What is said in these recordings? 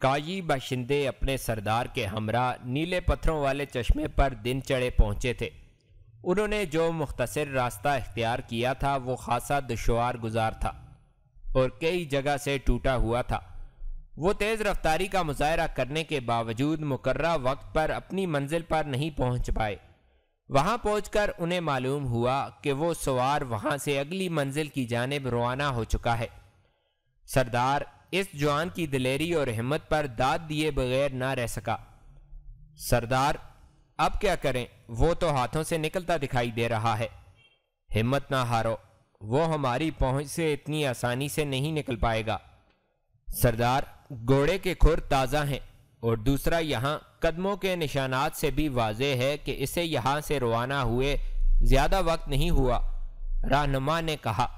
काजी बाशिंदे अपने सरदार के हमरा नीले पत्थरों वाले चश्मे पर दिन चढ़े पहुँचे थे उन्होंने जो मुख्तर रास्ता इख्तियार किया था वो खासा दुशवार गुजार था और कई जगह से टूटा हुआ था वो तेज़ रफ्तारी का मुजाहरा करने के बावजूद मुकर वक्त पर अपनी मंजिल पर नहीं पहुँच पाए वहाँ पहुँच कर उन्हें मालूम हुआ कि वो सवार वहाँ से अगली मंजिल की जानब रवाना हो चुका है सरदार इस जवान की दिलेरी और हिम्मत पर दाद दिए बगैर ना रह सका सरदार अब क्या करें वो तो हाथों से निकलता दिखाई दे रहा है हिम्मत ना हारो वो हमारी पहुंच से इतनी आसानी से नहीं निकल पाएगा सरदार घोड़े के खुर ताज़ा हैं और दूसरा यहाँ कदमों के निशानात से भी वाज है कि इसे यहाँ से रवाना हुए ज़्यादा वक्त नहीं हुआ रहनुमा ने कहा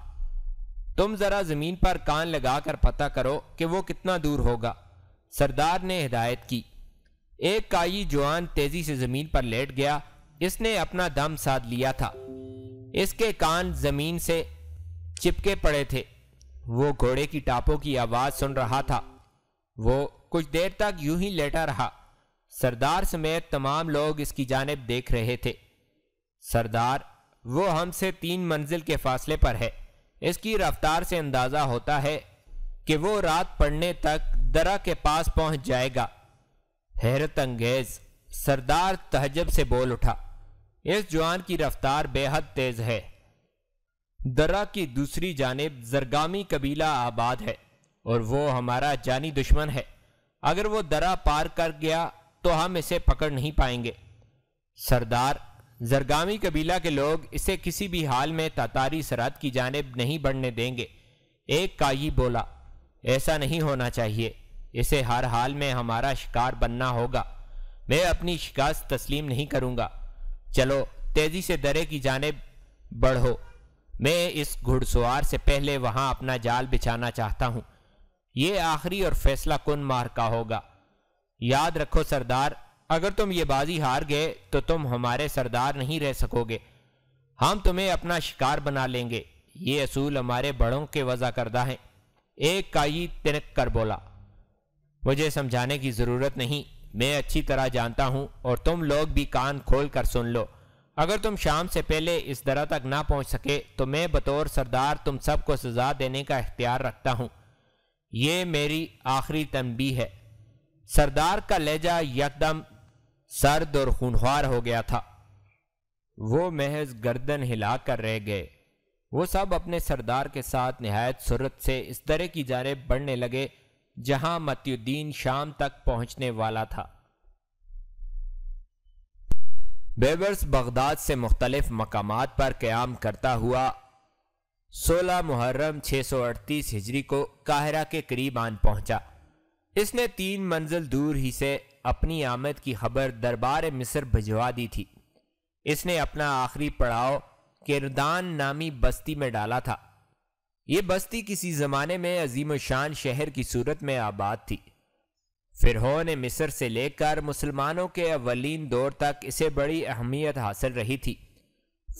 तुम जरा जमीन पर कान लगाकर पता करो कि वो कितना दूर होगा सरदार ने हिदायत की एक काई जवान तेजी से जमीन पर लेट गया इसने अपना दम साध लिया था इसके कान जमीन से चिपके पड़े थे वो घोड़े की टापों की आवाज सुन रहा था वो कुछ देर तक यूं ही लेटा रहा सरदार समेत तमाम लोग इसकी जानब देख रहे थे सरदार वो हमसे तीन मंजिल के फासले पर है इसकी रफ्तार से अंदाज़ा होता है कि वो रात पड़ने तक दरा के पास पहुंच जाएगा हैरत अंगेज सरदार तहजब से बोल उठा इस जवान की रफ्तार बेहद तेज है दर्रा की दूसरी जानब जरगामी कबीला आबाद है और वो हमारा जानी दुश्मन है अगर वो दर्रा पार कर गया तो हम इसे पकड़ नहीं पाएंगे सरदार जरगामी कबीला के लोग इसे किसी भी हाल में तातारी सरहद की जानब नहीं बढ़ने देंगे एक काई बोला ऐसा नहीं होना चाहिए इसे हर हाल में हमारा शिकार बनना होगा मैं अपनी शिकास्त तस्लीम नहीं करूँगा चलो तेज़ी से दरे की जानब बढ़ो मैं इस घुड़सवार से पहले वहाँ अपना जाल बिछाना चाहता हूँ ये आखिरी और फैसला कन मार का होगा याद रखो सरदार अगर तुम ये बाजी हार गए तो तुम हमारे सरदार नहीं रह सकोगे हम तुम्हें अपना शिकार बना लेंगे ये असूल हमारे बड़ों के वजा करदा हैं एक काई तिनक कर बोला मुझे समझाने की ज़रूरत नहीं मैं अच्छी तरह जानता हूँ और तुम लोग भी कान खोल कर सुन लो अगर तुम शाम से पहले इस दरा तक ना पहुंच सके तो मैं बतौर सरदार तुम सबको सजा देने का इख्तियार रखता हूँ ये मेरी आखिरी तनबी है सरदार का लहजा यकदम सर्द और खूनख्वार हो गया था वो महज गर्दन हिला कर रह गए वो सब अपने सरदार के साथ नहायत सुरत से इस तरह की जारे बढ़ने लगे जहां मतुद्दीन शाम तक पहुंचने वाला था बेबर्स बगदाद से मुख्तलिफ मकाम पर क्याम करता हुआ 16 मुहर्रम 638 हिजरी को काहरा के करीब आन पहुंचा इसने तीन मंजिल दूर ही से अपनी आमद की खबर दरबार मिस्र भिजवा दी थी इसने अपना आखिरी पड़ाव किरदान नामी बस्ती में डाला था ये बस्ती किसी ज़माने में अजीम शान शहर की सूरत में आबाद थी फिर ने मिस्र से लेकर मुसलमानों के अवलिन दौर तक इसे बड़ी अहमियत हासिल रही थी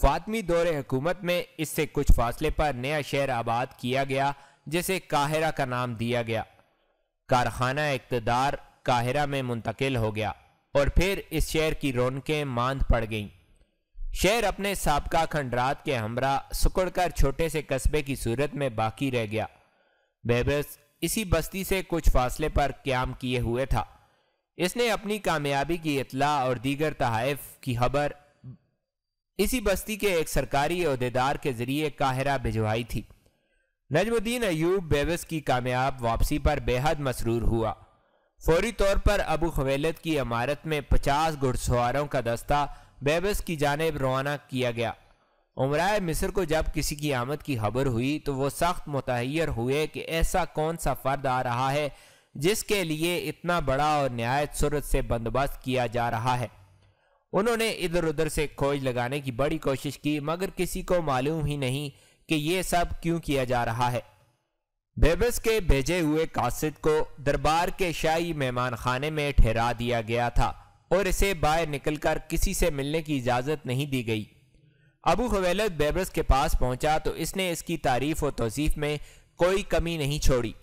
फातमी दौर हुकूमत में इससे कुछ फासले पर नया शहर आबाद किया गया जिसे काहिरा का नाम दिया गया कारखाना इकतदार काहिरा में मुंतकिल हो गया और फिर इस शहर की रौनकें मांद पड़ गईं शहर अपने सबका खंडरात के हमरा सुकड़कर छोटे से कस्बे की सूरत में बाकी रह गया बेबस इसी बस्ती से कुछ फासले पर क्याम किए हुए था इसने अपनी कामयाबी की इतला और दीगर तहाइफ की खबर इसी बस्ती के एक सरकारी अहदेदार के जरिए काहिरा भिजवाई थी नजमुद्दीन अयूब बेबस की कामयाब वापसी पर बेहद मसरूर हुआ फौरी तौर पर अबू खवेलत की इमारत में पचास घुड़सवारों का दस्ता बेबस की जानब रवाना किया गया उमराए मिस्र को जब किसी की आमद की खबर हुई तो वह सख्त मुतहर हुए कि ऐसा कौन सा फर्द आ रहा है जिसके लिए इतना बड़ा और नहायत सूरत से बंदोबस्त किया जा रहा है उन्होंने इधर उधर से खोज लगाने की बड़ी कोशिश की मगर किसी को मालूम ही नहीं कि ये सब क्यों किया जा रहा है बेबस के भेजे हुए कासिद को दरबार के शाही मेहमान खाने में ठहरा दिया गया था और इसे बाहर निकलकर किसी से मिलने की इजाज़त नहीं दी गई अबू खवेलत बेबस के पास पहुंचा तो इसने इसकी तारीफ और तोसीफ़ में कोई कमी नहीं छोड़ी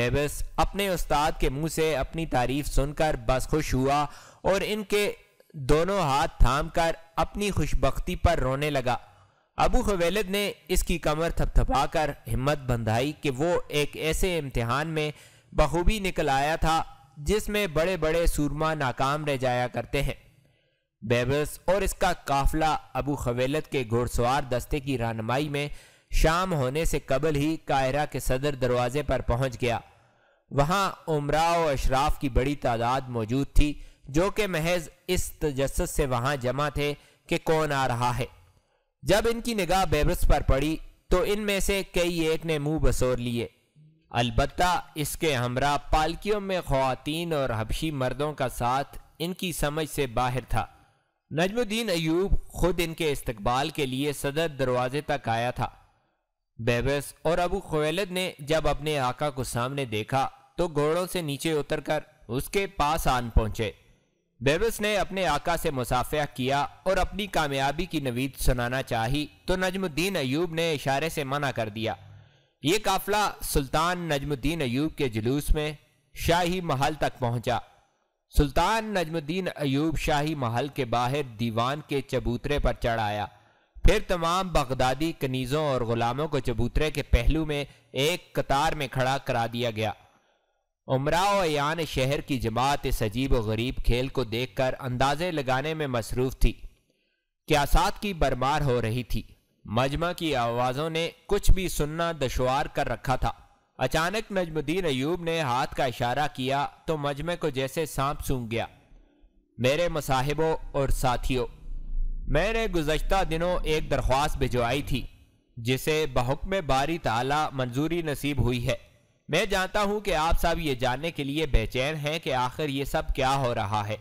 बेबस अपने उस्ताद के मुंह से अपनी तारीफ सुनकर बस खुश हुआ और इनके दोनों हाथ थाम कर अपनी खुशबख्ती पर रोने लगा अबू खवेलद ने इसकी कमर थपथपाकर हिम्मत बंधाई कि वो एक ऐसे इम्तहान में बखूबी निकल आया था जिसमें बड़े बड़े सूरमा नाकाम रह जाया करते हैं बेबस और इसका काफिला अबू खवेलत के घुड़सवार दस्ते की रहनमाई में शाम होने से कबल ही कायरा के सदर दरवाजे पर पहुंच गया वहां उमरा और अशराफ की बड़ी तादाद मौजूद थी जो कि महज इस तजस से वहां जमा थे कि कौन आ रहा है जब इनकी निगाह बेबस पर पड़ी तो इनमें से कई एक ने मुंह बसोर लिए अलबत् इसके हमरा पालकियों में खातन और हबशी मर्दों का साथ इनकी समझ से बाहर था नजमुद्दीन अयूब खुद इनके इस्तबाल के लिए सदर दरवाजे तक आया था बेबस और अबू खवेलद ने जब अपने आका को सामने देखा तो घोड़ों से नीचे उतरकर उसके पास आन पहुंचे बेबस ने अपने आका से मुसाफिया किया और अपनी कामयाबी की नवीद सुनाना चाही तो नजमुद्दीन अयूब ने इशारे से मना कर दिया ये काफिला सुल्तान नजमुद्दीन अयूब के जुलूस में शाही महल तक पहुंचा सुल्तान नजमुद्दीन अयूब शाही महल के बाहर दीवान के चबूतरे पर चढ़ आया फिर तमाम बगदादी कनीज़ों और ग़ुलामों को चबूतरे के पहलू में एक कतार में खड़ा करा दिया गया उमरा यान शहर की जमात इस अजीब व गरीब खेल को देखकर अंदाजे लगाने में मसरूफ थी क्यासात की बरमार हो रही थी मजमा की आवाज़ों ने कुछ भी सुनना दुशवार कर रखा था अचानक नजमुद्दीन अयूब ने हाथ का इशारा किया तो मजमे को जैसे सांप सूंघ गया मेरे मसाहिबों और साथियों मैंने गुजशत दिनों एक दरख्वास्त भिजवाई थी जिसे बहुक में बारी ताला मंजूरी नसीब हुई है मैं जानता हूं कि आप सब ये जानने के लिए बेचैन हैं कि आखिर ये सब क्या हो रहा है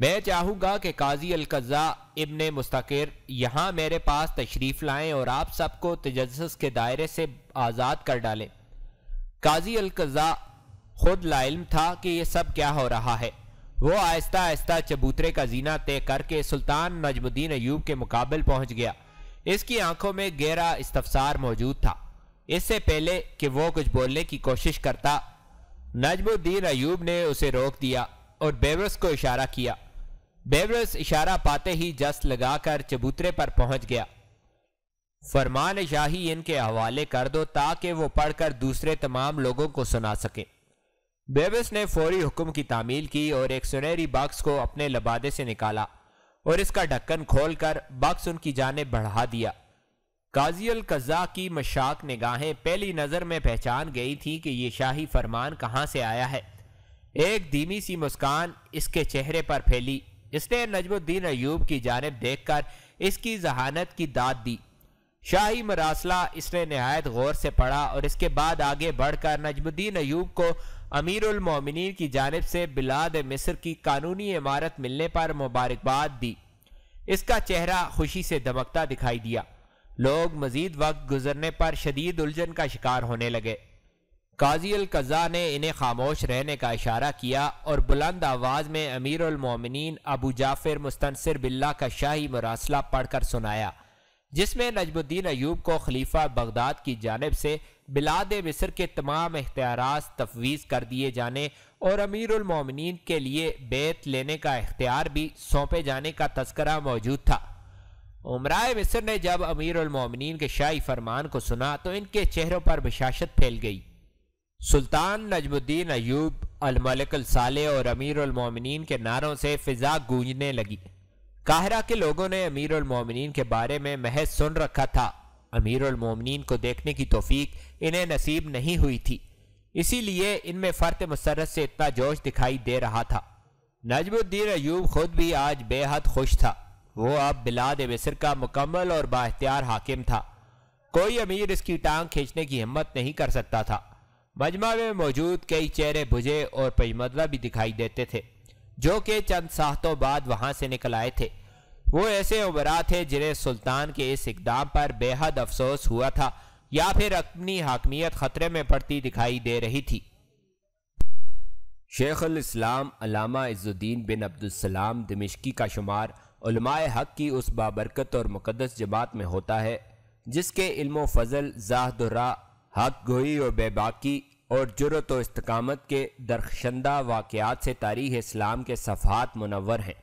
मैं चाहूंगा कि काजी अलकज़ा इबन मुस्तकर यहाँ मेरे पास तशरीफ़ लाएं और आप सबको तजस के दायरे से आज़ाद कर डालें काजी अलकज़ा खुद लाइम था कि यह सब क्या हो रहा है वो आहिस्ता आहिस्ता चबूतरे का जीना तय करके सुल्तान नजमुद्दीन अयूब के मुकाबल पहुंच गया इसकी आंखों में गहरा इस्तफसार मौजूद था इससे पहले कि वो कुछ बोलने की कोशिश करता नजमुद्दीन अयूब ने उसे रोक दिया और बेवरस को इशारा किया बेवरस इशारा पाते ही जस लगाकर चबूतरे पर पहुंच गया फरमान शाही इनके हवाले कर दो ताकि वो पढ़कर दूसरे तमाम लोगों को सुना सके बेवस ने फौरी हुक्म की तामील की और एक सुनहरी बक्स को अपने लबादे से निकाला और इसका ढक्कन खोलकर बक्स उनकी जाने बढ़ा दिया गाजी अल कज़ा की मशाक निगाहें पहली नज़र में पहचान गई थी कि ये शाही फरमान कहाँ से आया है एक धीमी सी मुस्कान इसके चेहरे पर फैली इसने नजमुद्दीन अयूब की जानब देख कर इसकी जहानत की दाद दी शाही मरासला इसने नहायत गौर से पढ़ा और इसके बाद आगे बढ़कर नजमुद्दीन अयूब को अमीरमिन की जानब से बिलाद मिस्र की कानूनी इमारत मिलने पर मुबारकबाद दी इसका चेहरा खुशी से दमकता दिखाई दिया लोग मजीद वक्त गुजरने पर शदीद उलझन का शिकार होने लगे काजी अलकज़ा ने इन्हें खामोश रहने का इशारा किया और बुलंद आवाज़ में अमीरमिन अबू जाफिर मुस्तनसर बिल्ला का शाही मरासला पढ़कर सुनाया जिसमें नजमुद्दीन अयूब को खलीफा बगदाद की जानब से बिलाद मिस्र के तमाम अख्तियार तफवीज़ कर दिए जाने और अमीरमिन के लिए बेत लेने का अख्तियार भी सौंपे जाने का तस्करा मौजूद था उमराए मिस्र ने जब अमीर उलमोमिन के शाही फरमान को सुना तो इनके चेहरों पर बशाशत फैल गई सुल्तान नजमुद्दीन अयूब अलमलिकल साले और अमीर उलमोमिन के नारों से फिजा गूंजने लगी काहरा के लोगों ने अमीर उलमोमिन के बारे में महज सुन रखा था अमीर उलमोमिन को देखने की तोफीक इन्हें नसीब नहीं हुई थी इसीलिए इनमें फ़र्त मसरत से इतना जोश दिखाई दे रहा था नजमुद्दीन अयूब खुद भी आज बेहद खुश था वो अब बिलाद मिस्र का मुकम्मल और बाख्तियार हाकिम था कोई अमीर इसकी टांग खींचने की हिम्मत नहीं कर सकता था मजमा में मौजूद कई चेहरे बुझे और पेमदला भी दिखाई देते थे जो कि चंद साहतों बाद वहां से निकल आए थे वो ऐसे उबरा थे जिन्हें सुल्तान के इस इकदाम पर बेहद अफसोस हुआ था या फिर अपनी हाकमियत खतरे में पड़ती दिखाई दे रही थी शेख इस्लाम अलामा इज़ुद्दीन बिन अब्दुलसलाम दमिश्की का शुमार हक की उस बाबरकत और मुकदस जमात में होता है जिसके इल्मो फजल जाहदुर्रा हक गोई और बेबाकी और जुरत व इस्तकामत के दरख्शंदा वाक़ात से तारीख इस्लाम के सफ़ात मुनवर हैं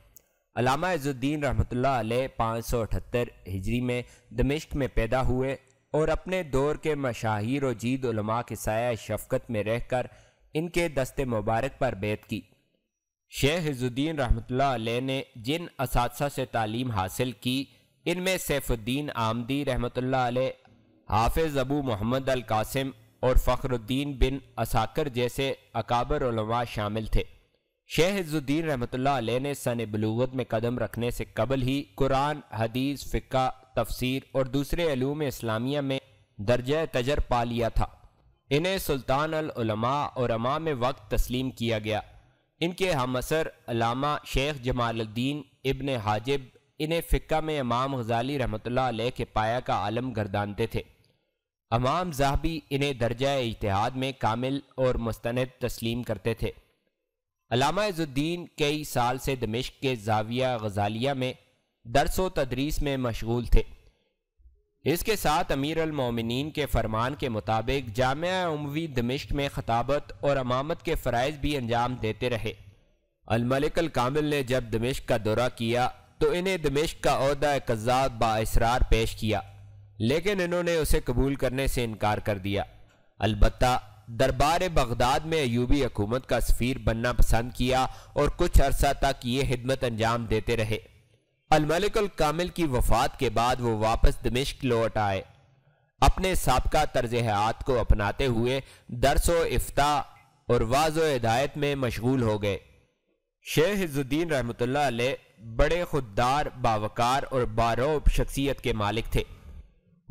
अलामा इज़ुद्दीन रहमतुल्लाह अलैह पाँच सौ अठहत्तर हिजरी में दमिश्क में पैदा हुए और अपने दौर के मशाहिर व जीद उलमा के साया शफकत में रहकर इनके दस्ते मुबारक पर बैत की शेख हिजुद्दीन रहमत ने जिन इस से तालीम हासिल की इनमें सैफुद्दीन आमदी रहमत हाफिज़ अबू मोहम्मद अलकासिम और फ़खरुद्दीन बिन असाकर जैसे अकाबरमा शामिल थे शेख हिजुद्दीन रहमत ने सन बलूत में कदम रखने से कबल ही कुरान हदीस फ़िका तफसीर और दूसरे अलूम इस्लामिया में दर्ज तजर पा लिया था इन्हें सुल्तान अलमा और अमा में वक्त तस्लीम किया गया इनके हमसर अलामा शेख जमालुद्दीन इबन हाजिब इन्हें फ़िक्का में इमाम गजाली रहमत के पाया का आलम गर्दानते थे अमाम जाहबी इन्हें दर्जा इतिहाद में कामिल और मुस्ंद तस्लीम करते थे अलामाजुद्दीन कई साल से दमिश्क के जाविया गजालिया में दरसो तदरीस में मशगूल थे इसके साथ अमीर अलमोमिन के फरमान के मुताबिक जामवी उमवी दमिश्क में खताबत और अमामत के फ़रज़ भी अंजाम देते रहे अलमलिक कामिल ने जब दमिश्क का दौरा किया तो इन्हें दमिश्क का अहदा कज़ाब बासरार पेश किया लेकिन इन्होंने उसे कबूल करने से इनकार कर दिया अलबत् दरबार बगदाद में अयूबी हकूमत का सफ़ीर बनना पसंद किया और कुछ अरसा तक ये हिदमत अंजाम देते रहे अलमलिकल कामिल की वफात के बाद वो वापस दमिश्क लौट आए अपने सबका तर्ज हयात को अपनाते हुए दरसो इफ्ता और वाज हिदायत में मशगूल हो गए शेख हिजुद्दीन रहमत बड़े खुददार बावकार और बारोब शख्सियत के मालिक थे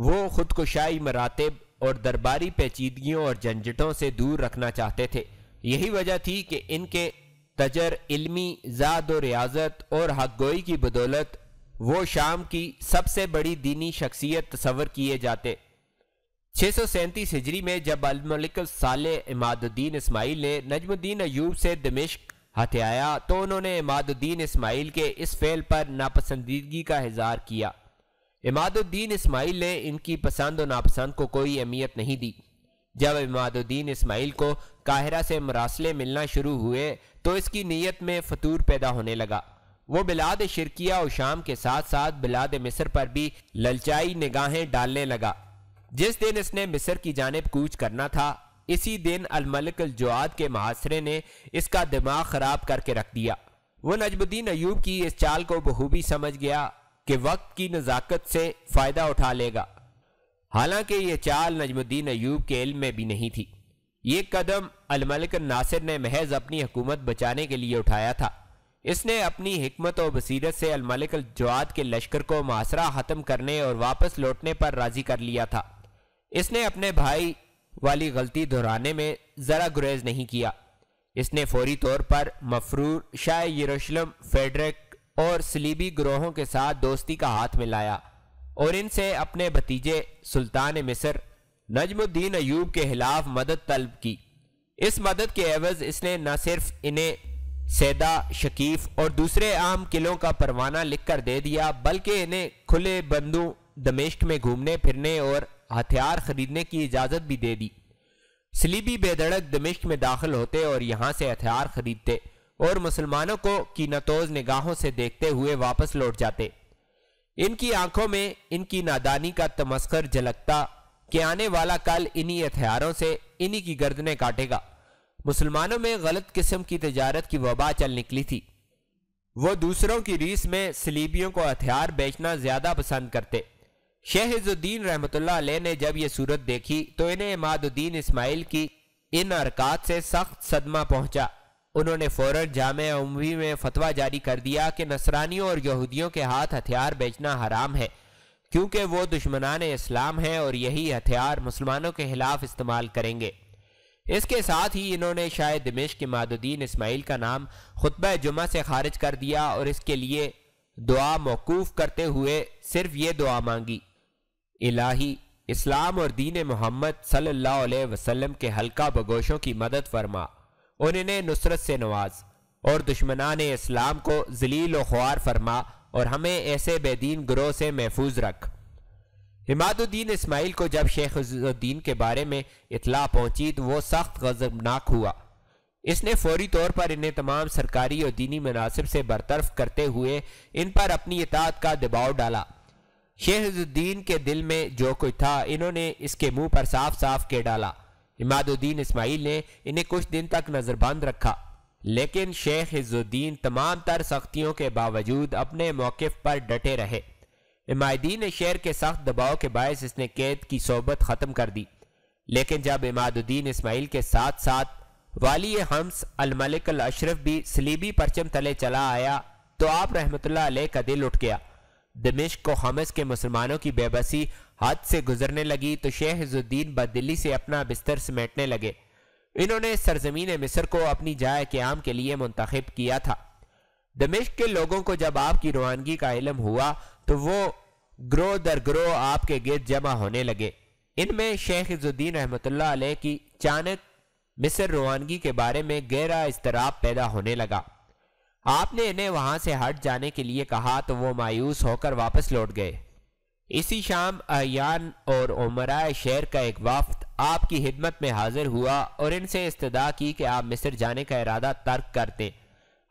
वो खुदकुशाई मरातब और दरबारी पेचीदगियों और झंझटों से दूर रखना चाहते थे यही वजह थी कि इनके तजर इल्मी ज़ाद और रियाजत और हकगोई की बदौलत वो शाम की सबसे बड़ी दीनी शख्सियत तस्वर किए जाते छः सौ सैंतीस हिजरी में जब अलमलिक साल इमादुद्दीन इसमाइल ने नजमुद्दीन अयूब से दमिश्क हथियाया तो उन्होंने इमादुद्दीन इसमाइल के इस फेल पर नापसंदीदगी का इजहार किया इमादुद्दीन इसमाइल ने इनकी पसंद और नापसंद को कोई अहमियत नहीं दी जब इमादुद्दीन इसमाइल को काहिरा से मरासले मिलना शुरू हुए तो इसकी नीयत में फतूर पैदा होने लगा वो बिलाद शिरकिया और शाम के साथ साथ बिलाद मिस्र पर भी ललचाई निगाहें डालने लगा जिस दिन इसने मिस्र की जानब कूच करना था इसी दिन अलमलिक जुआद के महासरे ने इसका दिमाग ख़राब करके रख दिया वो नजमुद्दीन अयूब की इस चाल को बहूबी समझ गया कि वक्त की नज़ाकत से फ़ायदा उठा लेगा हालांकि यह चाल नजमुद्दीन अयूब के इल्म में भी नहीं थी ये कदम अलमलिक नासिर ने महज अपनी हुकूमत बचाने के लिए उठाया था इसने अपनी हमत और बसीरत से अलमलिक जवाद के लश्कर को मासरा ख़त्म करने और वापस लौटने पर राज़ी कर लिया था इसने अपने भाई वाली गलती दोहराने में ज़रा गुरेज नहीं किया इसने फौरी तौर पर मफरूर शाह यरूशलम फेडरिक और सलीबी ग्रोहों के साथ दोस्ती का हाथ मिलाया और इनसे अपने भतीजे सुल्तान मिसर नजमुद्दीन अयूब के खिलाफ मदद तलब की इस मदद के एवज इसने न सिर्फ इन्हें सैदा शकीफ और दूसरे आम किलों का परवाना लिखकर दे दिया बल्कि इन्हें खुले बंदू दमिश्क में घूमने फिरने और हथियार खरीदने की इजाज़त भी दे दी सलीबी बेधड़क दमिश्क में दाखिल होते और यहाँ से हथियार खरीदते और मुसलमानों को नतोज निगाहों से देखते हुए वापस लौट जाते इनकी आंखों में इनकी नादानी का तमस्कर झलकता कि आने वाला कल इन्हीं हथियारों से इन्हीं की गर्दनें काटेगा मुसलमानों में गलत किस्म की तजारत की वबा चल निकली थी वो दूसरों की रीस में सलीबियों को हथियार बेचना ज्यादा पसंद करते शेहजुद्दीन रहमत ने जब यह सूरत देखी तो इन्हें इमादुद्दीन इसमाइल की इन अरकत से सख्त सदमा पहुंचा उन्होंने फौरन जाम अमवी में फतवा जारी कर दिया कि नसरानियों और यहूदियों के हाथ हथियार बेचना हराम है क्योंकि वो दुश्मनान इस्लाम हैं और यही हथियार मुसलमानों के खिलाफ इस्तेमाल करेंगे इसके साथ ही इन्होंने शायद दिमेश के मादुद्दीन इसमाइल का नाम खुतब जुमा से खारिज कर दिया और इसके लिए दुआ मौकूफ़ करते हुए सिर्फ ये दुआ मांगी इलाही इस्लाम और दीन मोहम्मद सल्ला वसलम के हल्का बगोशों की मदद फरमा उन्हें नुसरत से नवाज और दुश्मनान इस्लाम को जलील व ख्वार फरमा और हमें ऐसे बेदीन ग्रोह से महफूज रख हिमादुद्दीन इसमाइल को जब शेखुद्दीन के बारे में इतला पहुंची तो वो सख्त गजबनाक हुआ इसने फौरी तौर पर इन्हें तमाम सरकारी और दीनी मुनासिब से बरतरफ करते हुए इन पर अपनी इतात का दबाव डाला शेखुद्दीन के दिल में जो कुछ था इन्होंने इसके मुंह पर साफ साफ के डाला इमादुद्दीन इसमाइल ने इन्हें कुछ दिन तक नज़रबंद रखा लेकिन शेख इज़ुद्दीन तमाम तर सख्तियों के बावजूद अपने मौके पर डटे रहे इमायदीन शेर के सख्त दबाव के बायस इसने कैद की सोबत ख़त्म कर दी लेकिन जब इमादुद्दीन इसमाइल के साथ साथ वाली हम्स अलमलिक अशरफ भी सलीबी परचम तले चला आया तो आप रहमत का दिल उठ गया दमिश्क को हमस के मुसलमानों की बेबसी हाथ से गुजरने लगी तो शेख इजुद्दीन बदली से अपना बिस्तर समेटने लगे इन्होंने सरजमीन मिस्र को अपनी जाय आम के लिए मुंतखब किया था दमिश्क के लोगों को जब आपकी रवानगी का इलम हुआ तो वो ग्रो दर ग्रो आपके गिरद जमा होने लगे इनमें शेख इजुद्दीन रहमत की चाणक मिस्र रवानगी के बारे में गहरा इसतराब पैदा होने लगा आपने इन्हें वहां से हट जाने के लिए कहा तो वो मायूस होकर वापस लौट गए इसी शाम अयान और उमराय शहर का एक वफ्त आपकी हिदमत में हाजिर हुआ और इनसे इस्तदा की कि आप मिस्र जाने का इरादा तर्क कर दें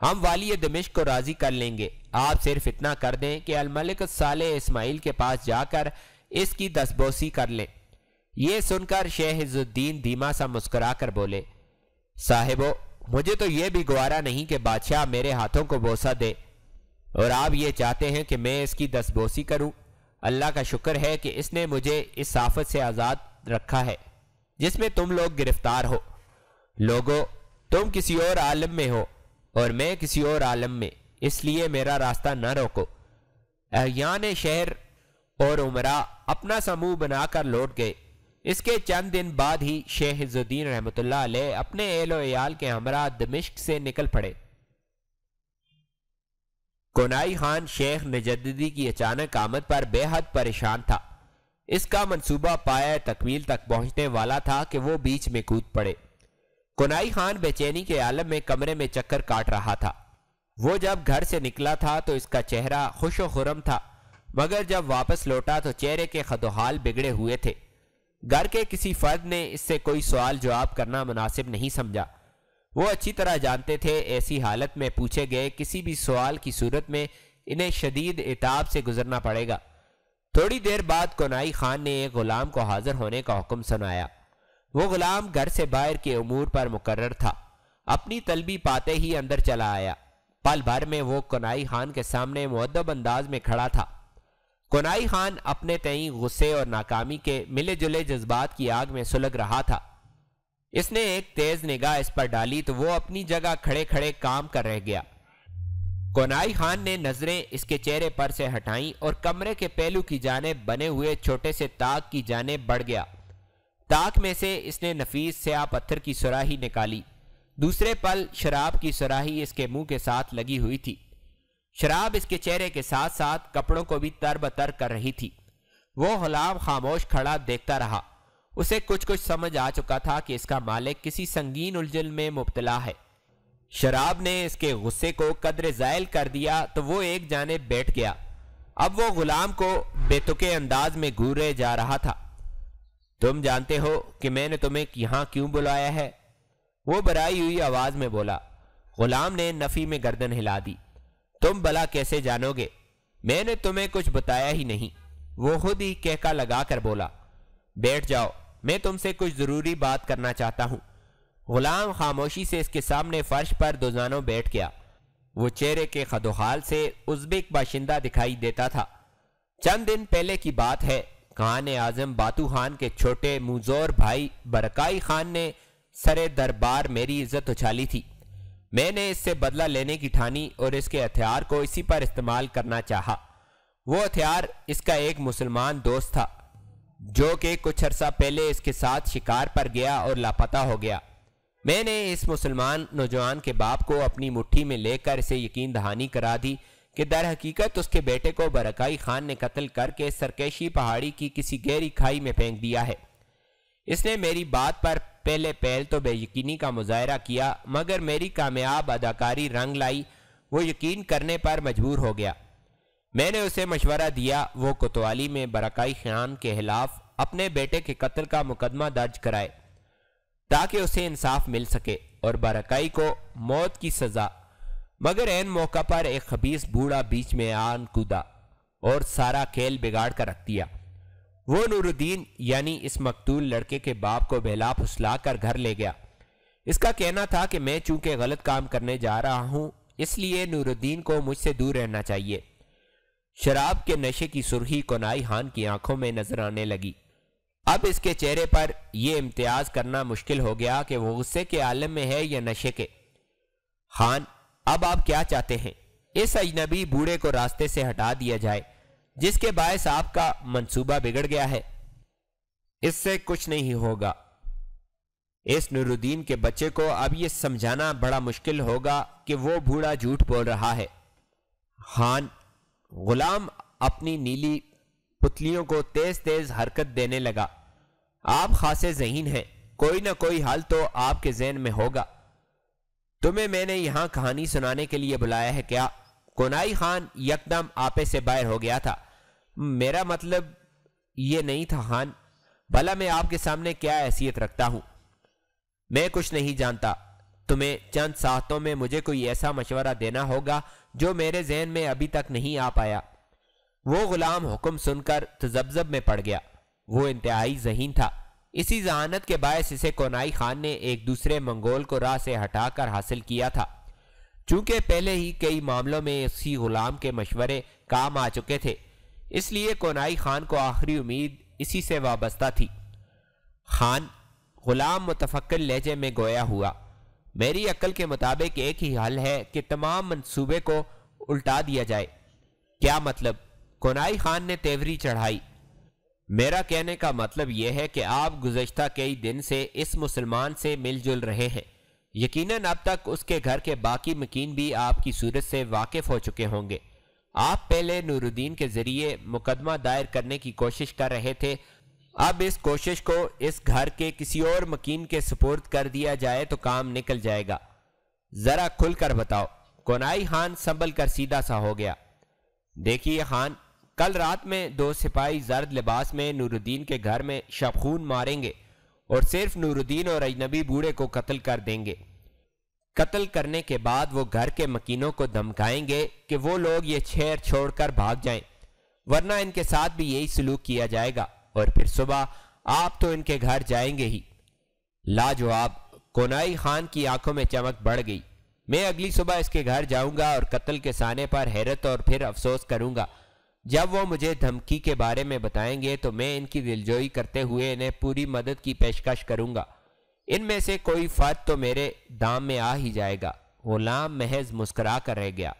हम वाली दमिश को राज़ी कर लेंगे आप सिर्फ इतना कर दें कि अलमलिक साल इसमाइल के पास जाकर इसकी दसबोसी कर लें यह सुनकर शेहजुद्दीन धीमा सा मुस्करा कर बोले साहेबो मुझे तो यह भी गुवारा नहीं कि बादशाह मेरे हाथों को बोसा दे और आप ये चाहते हैं कि मैं इसकी दसबोसी करूं अल्लाह का शुक्र है कि इसने मुझे इस साफत से आज़ाद रखा है जिसमें तुम लोग गिरफ्तार हो लोगो तुम किसी और आलम में हो और मैं किसी और आलम में इसलिए मेरा रास्ता न रोको अहियान शहर और उमरा अपना समूह बनाकर लौट गए इसके चंद दिन बाद ही शेहजुद्दीन रहमत अपने एलो के हमरा दमिश्क से निकल पड़े कोनाई खान शेख नजदी की अचानक आमद पर बेहद परेशान था इसका मंसूबा पाया तकमील तक पहुंचने वाला था कि वो बीच में कूद पड़े कोनाई खान बेचैनी के आलम में कमरे में चक्कर काट रहा था वो जब घर से निकला था तो इसका चेहरा खुश खुरम था मगर जब वापस लौटा तो चेहरे के खदोहाल बिगड़े हुए थे घर के किसी फर्द ने इससे कोई सवाल जवाब करना मुनासिब नहीं समझा वो अच्छी तरह जानते थे ऐसी हालत में पूछे गए किसी भी सवाल की सूरत में इन्हें शदीद एताब से गुजरना पड़ेगा थोड़ी देर बाद कोनाई खान ने एक गुलाम को हाजिर होने का हुक्म सुनाया वो गुलाम घर से बाहर के अमूर पर मुकर्र था अपनी तलबी पाते ही अंदर चला आया पल भर में वो कोनाई खान के सामने मुद्दब अंदाज में खड़ा था कोनाई खान अपने तई गुस्से और नाकामी के मिले जुले जज्बात की आग में सुलग रहा था इसने एक तेज निगाह इस पर डाली तो वो अपनी जगह खड़े खड़े काम कर रह गया कोनाई खान ने नजरें इसके चेहरे पर से हटाई और कमरे के पहलू की जाने बने हुए छोटे से ताक की जाने बढ़ गया ताक में से इसने नफीस से आप पत्थर की सुराही निकाली दूसरे पल शराब की सुराही इसके मुंह के साथ लगी हुई थी शराब इसके चेहरे के साथ साथ कपड़ों को भी तर बतर कर रही थी वो हलाम खामोश खड़ा देखता रहा उसे कुछ कुछ समझ आ चुका था कि इसका मालिक किसी संगीन उलझन में मुबतला है शराब ने इसके गुस्से को कदर जायल कर दिया तो वो एक जाने बैठ गया अब वो गुलाम को बेतुके अंदाज में घूरे जा रहा था तुम जानते हो कि मैंने तुम्हें यहां क्यों बुलाया है वो बराई हुई आवाज में बोला गुलाम ने नफी में गर्दन हिला दी तुम भला कैसे जानोगे मैंने तुम्हें कुछ बताया ही नहीं वो खुद ही कहका लगा कर बोला बैठ जाओ मैं तुमसे कुछ जरूरी बात करना चाहता हूं गुलाम खामोशी से इसके सामने फर्श पर दोजानों बैठ गया वो चेहरे के खदोहाल से उज्बेक बाशिंदा दिखाई देता था चंद दिन पहले की बात है खान आजम बातू खान के छोटे मुजोर भाई बरकाई खान ने सरे दरबार मेरी इज्जत उछाली थी मैंने इससे बदला लेने की ठानी और इसके हथियार को इसी पर इस्तेमाल करना चाहा। वो हथियार इसका एक मुसलमान दोस्त था जो कि कुछ अरसा पहले इसके साथ शिकार पर गया और लापता हो गया मैंने इस मुसलमान नौजवान के बाप को अपनी मुट्ठी में लेकर इसे यकीन दहानी करा दी कि दर हकीकत उसके बेटे को बरकाई खान ने कत्ल करके सरकेशी पहाड़ी की किसी गहरी खाई में फेंक दिया है इसने मेरी बात पर पहले पहल तो बेयकीनी का मुजाहरा किया मगर मेरी कामयाब अदाकारी रंग लाई वो यकीन करने पर मजबूर हो गया मैंने उसे मशवरा दिया वो कोतवाली में बरकाई खान के खिलाफ अपने बेटे के कत्ल का मुकदमा दर्ज कराए ताकि उसे इंसाफ मिल सके और बरकई को मौत की सजा मगर एन मौका पर एक खबीस बूढ़ा बीच में आन कूदा और सारा खेल बिगाड़ कर रख दिया वो नूरुद्दीन यानी इस मकतूल लड़के के बाप को बेला फुसला कर घर ले गया इसका कहना था कि मैं चूंकि गलत काम करने जा रहा हूं इसलिए नूरुद्दीन को मुझसे दूर रहना चाहिए शराब के नशे की सुरही कोनाई हान की आंखों में नजर आने लगी अब इसके चेहरे पर यह इम्तियाज करना मुश्किल हो गया कि वह गुस्से के आलम में है या नशे के खान अब आप क्या चाहते हैं इस अजनबी बूढ़े को रास्ते से हटा दिया जाए जिसके बायस आपका मंसूबा बिगड़ गया है इससे कुछ नहीं होगा इस नूरुद्दीन के बच्चे को अब यह समझाना बड़ा मुश्किल होगा कि वो बूढ़ा झूठ बोल रहा है खान गुलाम अपनी नीली पुतलियों को तेज तेज हरकत देने लगा आप खासे जहीन हैं कोई ना कोई हाल तो आपके जहन में होगा तुम्हें मैंने यहां कहानी सुनाने के लिए बुलाया है क्या कोनाई खान यकदम आपे से बाहर हो गया था मेरा मतलब ये नहीं था खान भला मैं आपके सामने क्या हैसियत रखता हूं मैं कुछ नहीं जानता तुम्हें चंद साहतों में मुझे कोई ऐसा मशवरा देना होगा जो मेरे जहन में अभी तक नहीं आ पाया वो गुलाम हुक्म सुनकर तजबजब में पड़ गया वो इंतहाई जहीन था इसी जहानत के बायस इसे कोनाई खान ने एक दूसरे मंगोल को राह से हटाकर हासिल किया था चूंकि पहले ही कई मामलों में इसी गुलाम के मशवरे काम आ चुके थे इसलिए कोनाई खान को आखिरी उम्मीद इसी से वाबस्ता थी खान गुलाम मुतफक्र लहजे में गोया हुआ मेरी अक्ल के मुताबिक एक ही हल है कि तमाम मंसूबे को उल्टा दिया जाए क्या मतलब कोनाई खान ने तेवरी चढ़ाई मेरा कहने का मतलब यह है कि आप गुजशत कई दिन से इस मुसलमान से मिलजुल रहे हैं यकीनन अब तक उसके घर के बाकी मकीन भी आपकी सूरत से वाकिफ हो चुके होंगे आप पहले नूरुद्दीन के जरिए मुकदमा दायर करने की कोशिश कर रहे थे अब इस कोशिश को इस घर के किसी और मकीन के सपोर्ट कर दिया जाए तो काम निकल जाएगा ज़रा खुलकर बताओ कोनाई खान संभल कर सीधा सा हो गया देखिए खान कल रात में दो सिपाही जर्द लिबास में नूरुद्दीन के घर में शबखून मारेंगे और सिर्फ नूरुद्दीन और अजनबी बूढ़े को कत्ल कर देंगे कत्ल करने के बाद वो घर के मकीनों को धमकाएंगे कि वो लोग ये छेर छोड़कर भाग जाएं वरना इनके साथ भी यही सलूक किया जाएगा और फिर सुबह आप तो इनके घर जाएंगे ही लाजवाब कोनाई खान की आंखों में चमक बढ़ गई मैं अगली सुबह इसके घर जाऊंगा और कत्ल के साने पर हैरत और फिर अफसोस करूंगा जब वो मुझे धमकी के बारे में बताएंगे तो मैं इनकी दिलजोई करते हुए इन्हें पूरी मदद की पेशकश करूंगा इनमें से कोई फर्द तो मेरे दाम में आ ही जाएगा गुलाम महज मुस्करा कर रह गया